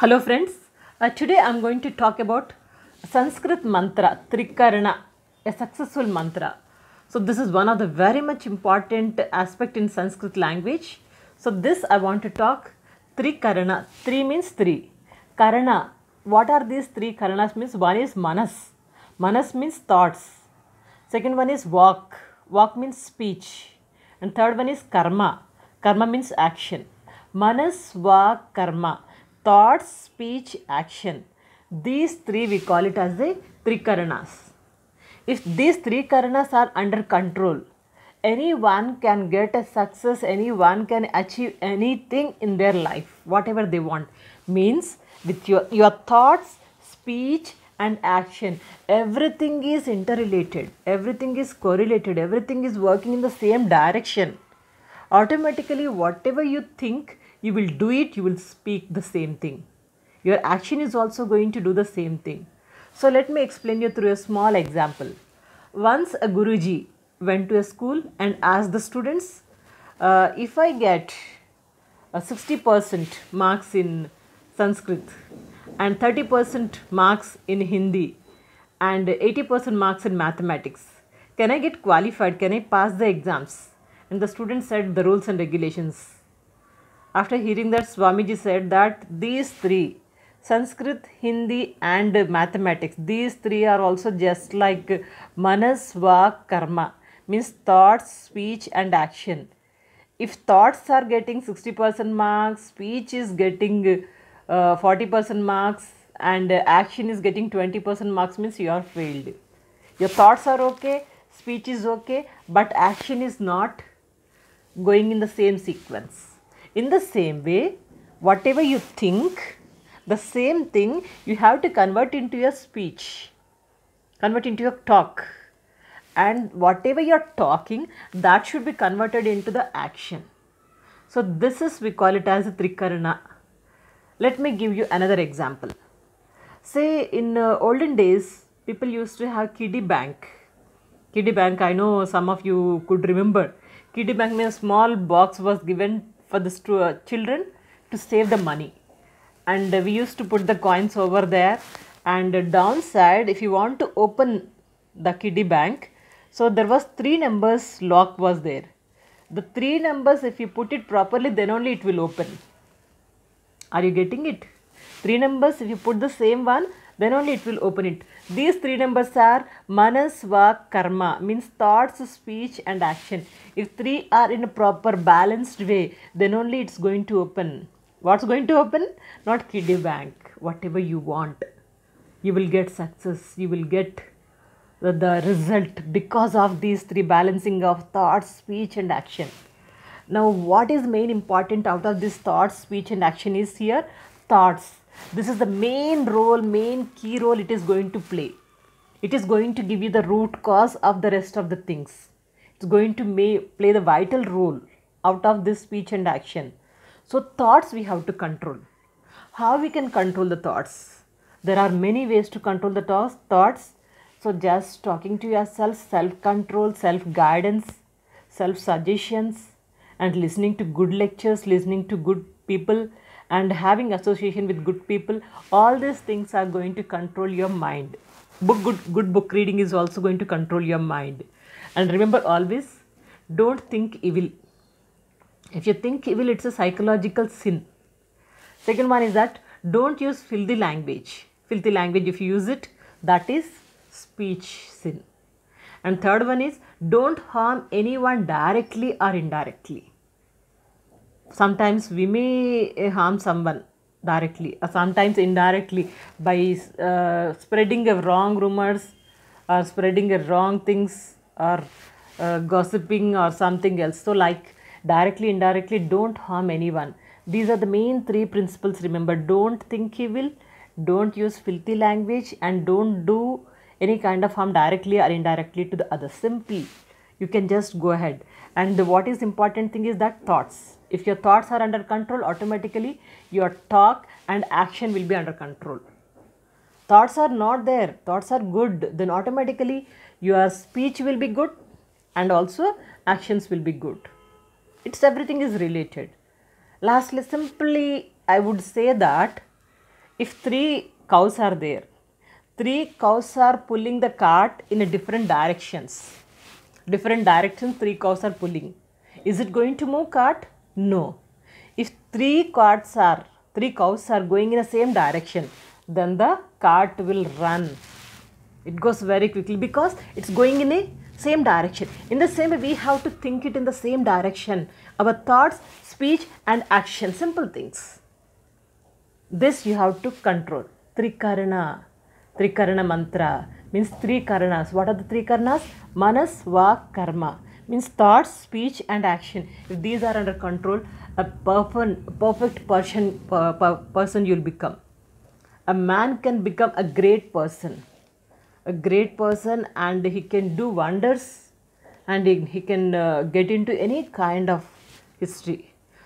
Hello friends, uh, today I am going to talk about Sanskrit mantra, Trikarana, a successful mantra. So this is one of the very much important aspect in Sanskrit language. So this I want to talk, Trikarana. three means three. Karana, what are these three Karanas means? One is Manas, Manas means thoughts. Second one is walk, walk means speech. And third one is Karma, Karma means action. Manas, Vak, Karma thought, speech, action. These three we call it as the trikaranas. If these three karanas are under control, anyone can get a success, anyone can achieve anything in their life, whatever they want. Means with your, your thoughts, speech, and action everything is interrelated everything is correlated everything is working in the same direction automatically whatever you think you will do it, you will speak the same thing. Your action is also going to do the same thing. So let me explain you through a small example. Once a Guruji went to a school and asked the students, uh, if I get 60% marks in Sanskrit and 30% marks in Hindi and 80% marks in mathematics, can I get qualified? Can I pass the exams? And the student said the rules and regulations after hearing that, Swamiji said that these three Sanskrit, Hindi, and mathematics, these three are also just like manas, vak, karma, means thoughts, speech, and action. If thoughts are getting 60% marks, speech is getting 40% uh, marks, and action is getting 20% marks, means you are failed. Your thoughts are okay, speech is okay, but action is not going in the same sequence. In the same way, whatever you think, the same thing you have to convert into your speech, convert into your talk. And whatever you're talking, that should be converted into the action. So this is, we call it as Trikarana. Let me give you another example. Say in uh, olden days, people used to have kiddie bank. Kiddie bank, I know some of you could remember. Kiddie bank, a small box was given for the uh, children to save the money. And we used to put the coins over there. And downside, if you want to open the kiddie bank, so there was three numbers lock was there. The three numbers, if you put it properly, then only it will open. Are you getting it? Three numbers, if you put the same one, then only it will open it. These three numbers are manas, vak, karma means thoughts, speech and action. If three are in a proper balanced way then only it's going to open. What's going to open? Not kiddie bank. Whatever you want. You will get success. You will get the result because of these three balancing of thoughts, speech and action. Now what is main important out of this thoughts, speech and action is here? Thoughts this is the main role, main key role it is going to play. It is going to give you the root cause of the rest of the things. It's going to may, play the vital role out of this speech and action. So, thoughts we have to control. How we can control the thoughts? There are many ways to control the thoughts. thoughts. So, just talking to yourself, self control, self guidance, self suggestions, and listening to good lectures, listening to good people, and having association with good people all these things are going to control your mind book good good book reading is also going to control your mind and remember always don't think evil if you think evil it's a psychological sin second one is that don't use filthy language filthy language if you use it that is speech sin and third one is don't harm anyone directly or indirectly sometimes we may eh, harm someone directly or sometimes indirectly by uh, spreading a wrong rumors or spreading a wrong things or uh, gossiping or something else so like directly indirectly don't harm anyone these are the main three principles remember don't think evil don't use filthy language and don't do any kind of harm directly or indirectly to the other simply you can just go ahead and the, what is important thing is that thoughts if your thoughts are under control, automatically your talk and action will be under control. Thoughts are not there, thoughts are good, then automatically your speech will be good and also actions will be good. It's everything is related. Lastly, simply I would say that if three cows are there, three cows are pulling the cart in a different directions different directions three cows are pulling is it going to move cart no. If three carts are, three cows are going in the same direction, then the cart will run. It goes very quickly because it's going in a same direction. In the same way, we have to think it in the same direction. Our thoughts, speech and action, simple things. This you have to control. Trikarana, Trikarana mantra means three karanas. What are the three karanas? Manas, Va, Karma means thoughts speech and action if these are under control a perfect perfect person person you'll become a man can become a great person a great person and he can do wonders and he, he can uh, get into any kind of history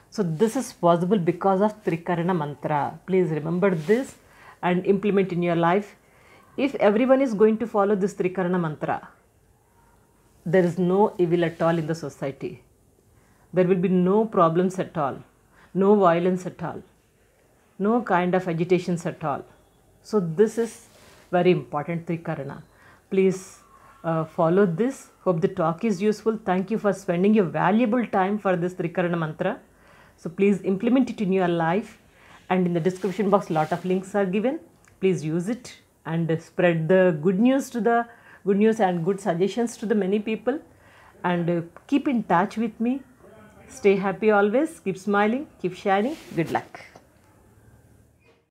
so this is possible because of trikarana mantra please remember this and implement in your life if everyone is going to follow this trikarana mantra there is no evil at all in the society. There will be no problems at all, no violence at all, no kind of agitations at all. So this is very important Trikarana. Please uh, follow this. Hope the talk is useful. Thank you for spending your valuable time for this Trikarana mantra. So please implement it in your life and in the description box lot of links are given. Please use it and spread the good news to the good news and good suggestions to the many people. And uh, keep in touch with me. Stay happy always. Keep smiling. Keep sharing. Good luck.